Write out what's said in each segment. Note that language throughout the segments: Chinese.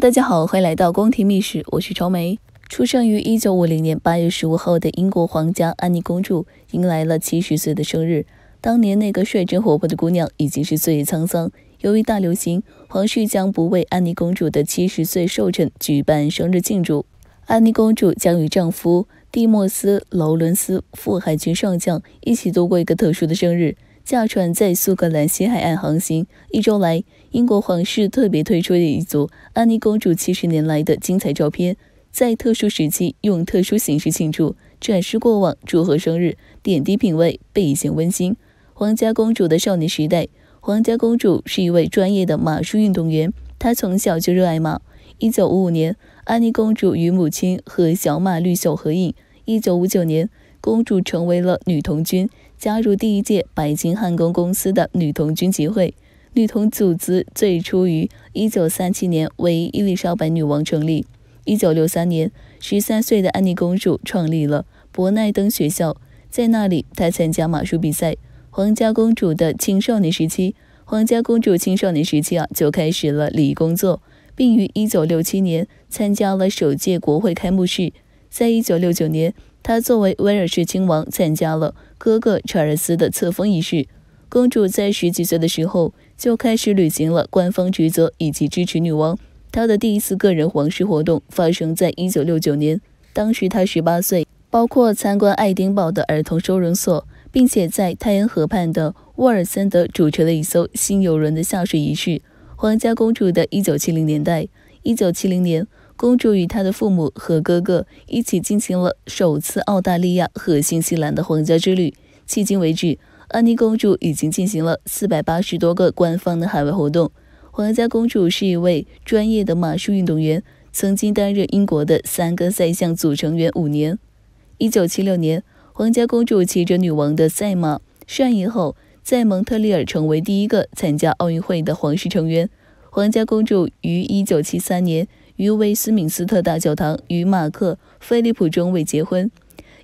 大家好，欢迎来到宫廷秘史。我是超梅。出生于1950年8月15号的英国皇家安妮公主迎来了70岁的生日。当年那个率真活泼的姑娘已经是岁月沧桑。由于大流行，皇室将不为安妮公主的70岁寿辰举办生日庆祝。安妮公主将与丈夫蒂莫斯·劳伦斯（副海军上将）一起度过一个特殊的生日，驾船在苏格兰西海岸航行一周来。英国皇室特别推出的一组安妮公主七十年来的精彩照片，在特殊时期用特殊形式庆祝，展示过往，祝贺生日，点滴品味，倍显温馨。皇家公主的少年时代，皇家公主是一位专业的马术运动员，她从小就热爱马。1955年，安妮公主与母亲和小马绿秀合影。1959年，公主成为了女童军，加入第一届白金汉宫公司的女童军集会。女童组织最初于1937年为伊丽莎白女王成立。1963年，13岁的安妮公主创立了伯奈登学校，在那里她参加马术比赛。皇家公主的青少年时期，皇家公主青少年时期啊就开始了礼仪工作，并于1967年参加了首届国会开幕式。在1969年，她作为威尔士亲王参加了哥哥查尔斯的册封仪式。公主在十几岁的时候就开始履行了官方职责以及支持女王。她的第一次个人皇室活动发生在一九六九年，当时她十八岁，包括参观爱丁堡的儿童收容所，并且在泰恩河畔的沃尔森德主持了一艘新邮轮的下水仪式。皇家公主的一九七零年代，一九七零年，公主与她的父母和哥哥一起进行了首次澳大利亚和新西兰的皇家之旅。迄今为止。安妮公主已经进行了四百八十多个官方的海外活动。皇家公主是一位专业的马术运动员，曾经担任英国的三个赛项组成员五年。一九七六年，皇家公主骑着女王的赛马，上意后在蒙特利尔成为第一个参加奥运会的皇室成员。皇家公主于一九七三年于威斯敏斯特大教堂与马克·菲利普中尉结婚。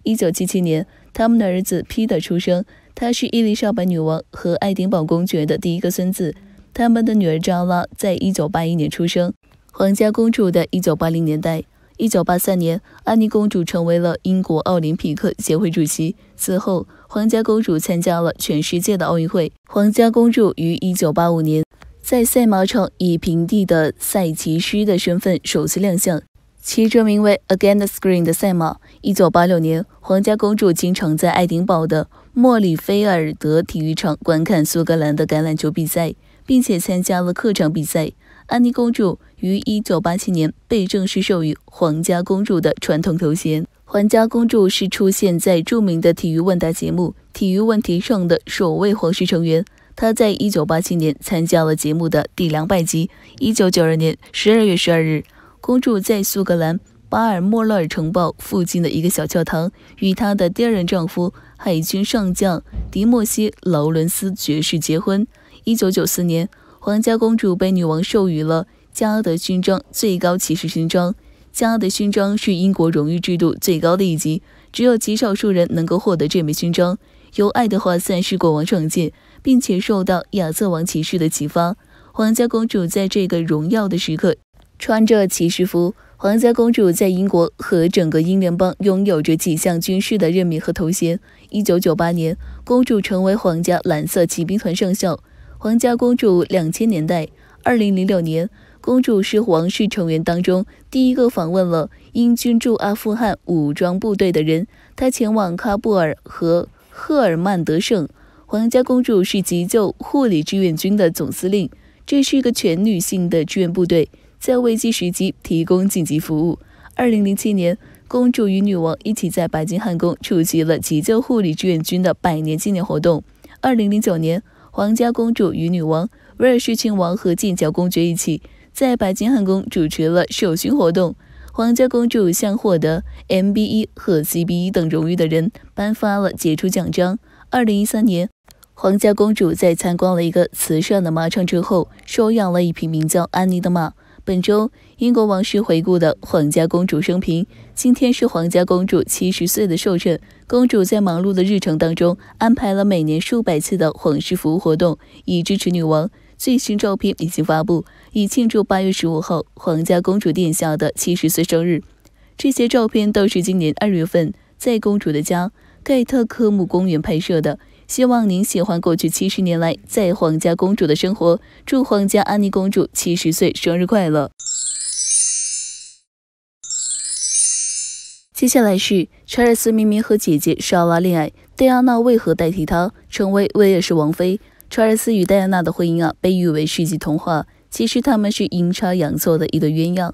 一九七七年。他们的儿子皮特出生，他是伊丽莎白女王和爱丁堡公爵的第一个孙子。他们的女儿扎拉在一九八一年出生。皇家公主的一九八零年代，一九八三年，安妮公主成为了英国奥林匹克协会主席。此后，皇家公主参加了全世界的奥运会。皇家公主于一九八五年在赛马场以平地的赛骑师的身份首次亮相。其着名为 a g a i n t the Screen 的赛马。一九八六年，皇家公主经常在爱丁堡的莫里菲尔德体育场观看苏格兰的橄榄球比赛，并且参加了客场比赛。安妮公主于一九八七年被正式授予皇家公主的传统头衔。皇家公主是出现在著名的体育问答节目《体育问题》上的首位皇室成员。她在一九八七年参加了节目的第两百集。一九九二年十二月十二日。公主在苏格兰巴尔莫勒尔城堡附近的一个小教堂与她的第二任丈夫海军上将迪莫西·劳伦斯爵士结婚。一九九四年，皇家公主被女王授予了加德勋章最高骑士勋章。加德勋章是英国荣誉制度最高的一级，只有极少数人能够获得这枚勋章。由爱德华三世国王创建，并且受到亚瑟王骑士的启发。皇家公主在这个荣耀的时刻。穿着骑士服，皇家公主在英国和整个英联邦拥有着几项军事的任命和头衔。一九九八年，公主成为皇家蓝色骑兵团上校。皇家公主两千年代，二零零六年，公主是王室成员当中第一个访问了英军驻阿富汗武装部队的人。她前往喀布尔和赫尔曼德省。皇家公主是急救护理志愿军的总司令，这是一个全女性的志愿部队。在危机时期提供紧急服务。二零零七年，公主与女王一起在白金汉宫出席了急救护理志愿军的百年纪念活动。二零零九年，皇家公主与女王、威尔士亲王和剑桥公爵一起在白金汉宫主持了授勋活动。皇家公主向获得 MBE 和 CBE 等荣誉的人颁发了杰出奖章。二零一三年，皇家公主在参观了一个慈善的马场之后，收养了一匹名叫安妮的马。本周，英国王室回顾的皇家公主生平。今天是皇家公主七十岁的寿辰。公主在忙碌的日程当中，安排了每年数百次的皇室服务活动，以支持女王。最新照片已经发布，以庆祝八月十五号皇家公主殿下的七十岁生日。这些照片都是今年二月份在公主的家盖特科姆公园拍摄的。希望您喜欢过去七十年来在皇家公主的生活。祝皇家安妮公主七十岁生日快乐！接下来是查尔斯明明和姐姐莎拉恋爱，戴安娜为何代替他成为威尔士王妃？查尔斯与戴安娜的婚姻啊，被誉为世纪童话。其实他们是阴差阳错的一对鸳鸯。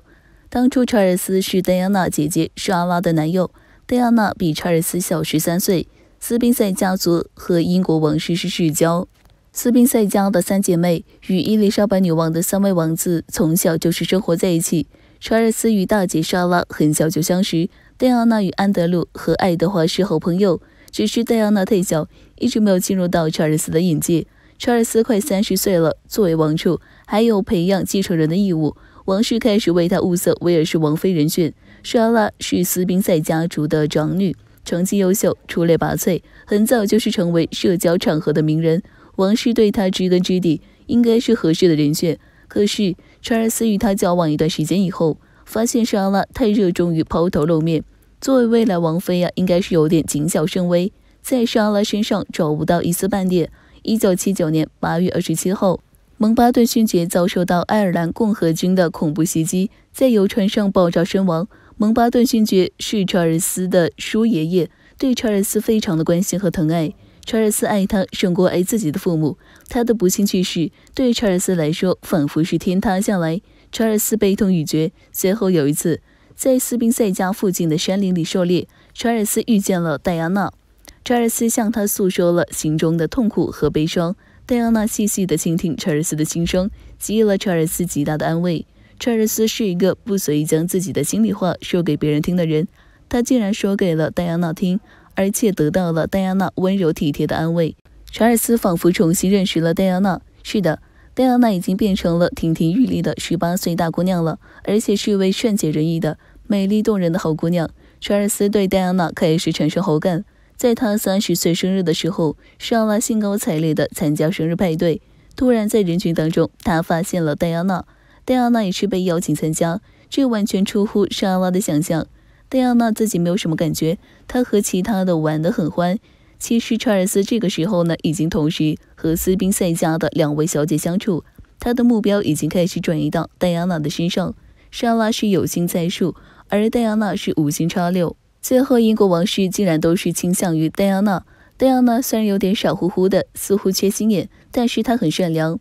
当初查尔斯是戴安娜姐姐莎拉的男友，戴安娜比查尔斯小十三岁。斯宾塞家族和英国王室是世交。斯宾塞家的三姐妹与伊丽莎白女王的三位王子从小就是生活在一起。查尔斯与大姐莎拉很小就相识，戴安娜与安德鲁和爱德华是好朋友。只是戴安娜太小，一直没有进入到查尔斯的眼界。查尔斯快三十岁了，作为王储，还有培养继承人的义务。王室开始为他物色威尔士王妃人选。莎拉是斯宾塞家族的长女。成绩优秀，出类拔萃，很早就是成为社交场合的名人。王室对他知根知底，应该是合适的人选。可是查尔斯与他交往一段时间以后，发现莎拉太热衷于抛头露面。作为未来王妃呀，应该是有点谨小慎微，在莎拉身上找不到一丝半点。一九七九年八月二十七号，蒙巴顿勋爵遭受到爱尔兰共和军的恐怖袭击，在游船上爆炸身亡。蒙巴顿勋爵是查尔斯的叔爷爷，对查尔斯非常的关心和疼爱。查尔斯爱他胜过爱自己的父母。他的不幸去世对查尔斯来说仿佛是天塌下来，查尔斯悲痛欲绝。随后有一次，在斯宾塞家附近的山林里狩猎，查尔斯遇见了戴安娜。查尔斯向他诉说了心中的痛苦和悲伤，戴安娜细细的倾听查尔斯的心声，给予了查尔斯极大的安慰。查尔斯是一个不随意将自己的心里话说给别人听的人，他竟然说给了戴安娜听，而且得到了戴安娜温柔体贴的安慰。查尔斯仿佛重新认识了戴安娜。是的，戴安娜已经变成了亭亭玉立的十八岁大姑娘了，而且是一位善解人意的美丽动人的好姑娘。查尔斯对戴安娜开始产生好感。在他三十岁生日的时候，莎拉兴高采烈的参加生日派对，突然在人群当中，他发现了戴安娜。戴安娜也是被邀请参加，这完全出乎莎拉的想象。戴安娜自己没有什么感觉，她和其他的玩得很欢。其实查尔斯这个时候呢，已经同时和斯宾塞家的两位小姐相处，他的目标已经开始转移到戴安娜的身上。莎拉是有心栽树，而戴安娜是无心插柳。最后，英国王室竟然都是倾向于戴安娜。戴安娜虽然有点傻乎乎的，似乎缺心眼，但是她很善良。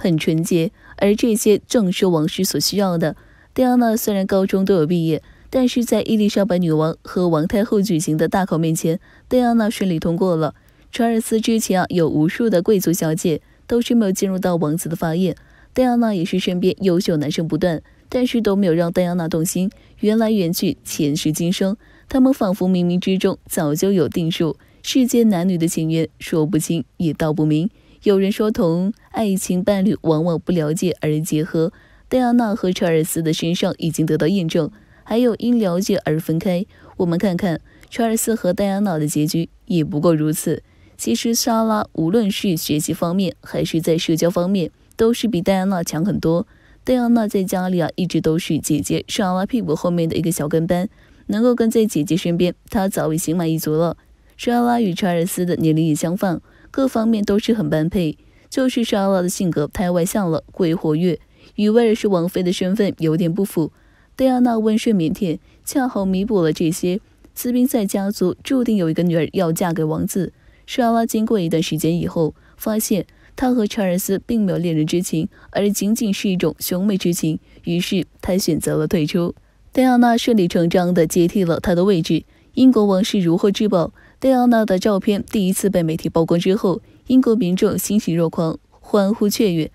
很纯洁，而这些正是王室所需要的。戴安娜虽然高中都有毕业，但是在伊丽莎白女王和王太后举行的大考面前，戴安娜顺利通过了。查尔斯之前啊，有无数的贵族小姐都是没有进入到王子的法眼，戴安娜也是身边优秀男生不断，但是都没有让戴安娜动心。缘来缘去，前世今生，他们仿佛冥冥之中早就有定数。世间男女的情缘，说不清，也道不明。有人说，同爱情伴侣往往不了解而结合，戴安娜和查尔斯的身上已经得到验证。还有因了解而分开，我们看看查尔斯和戴安娜的结局也不过如此。其实莎拉无论是学习方面还是在社交方面，都是比戴安娜强很多。戴安娜在家里啊，一直都是姐姐莎拉屁股后面的一个小跟班，能够跟在姐姐身边，她早已心满意足了。莎拉与查尔斯的年龄也相仿。各方面都是很般配，就是莎拉的性格太外向了，过于活跃，与威尔士王妃的身份有点不符。戴安娜温顺腼腆，恰好弥补了这些。斯宾塞家族注定有一个女儿要嫁给王子。莎拉经过一段时间以后，发现她和查尔斯并没有恋人之情，而仅仅是一种兄妹之情，于是她选择了退出。戴安娜顺理成章地接替了他的位置。英国王室如获至宝。戴安娜的照片第一次被媒体曝光之后，英国民众欣喜若狂，欢呼雀跃。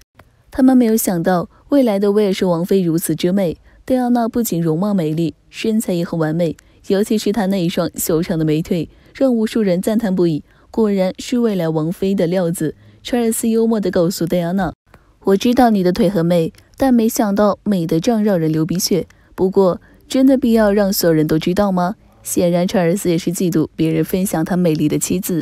他们没有想到未来的威尔士王妃如此之美。戴安娜不仅容貌美丽，身材也很完美，尤其是她那一双修长的美腿，让无数人赞叹不已。果然是未来王妃的料子。查尔斯幽默地告诉戴安娜：“我知道你的腿很美，但没想到美得这样让人流鼻血。不过，真的必要让所有人都知道吗？”显然，查尔斯也是嫉妒别人分享他美丽的妻子。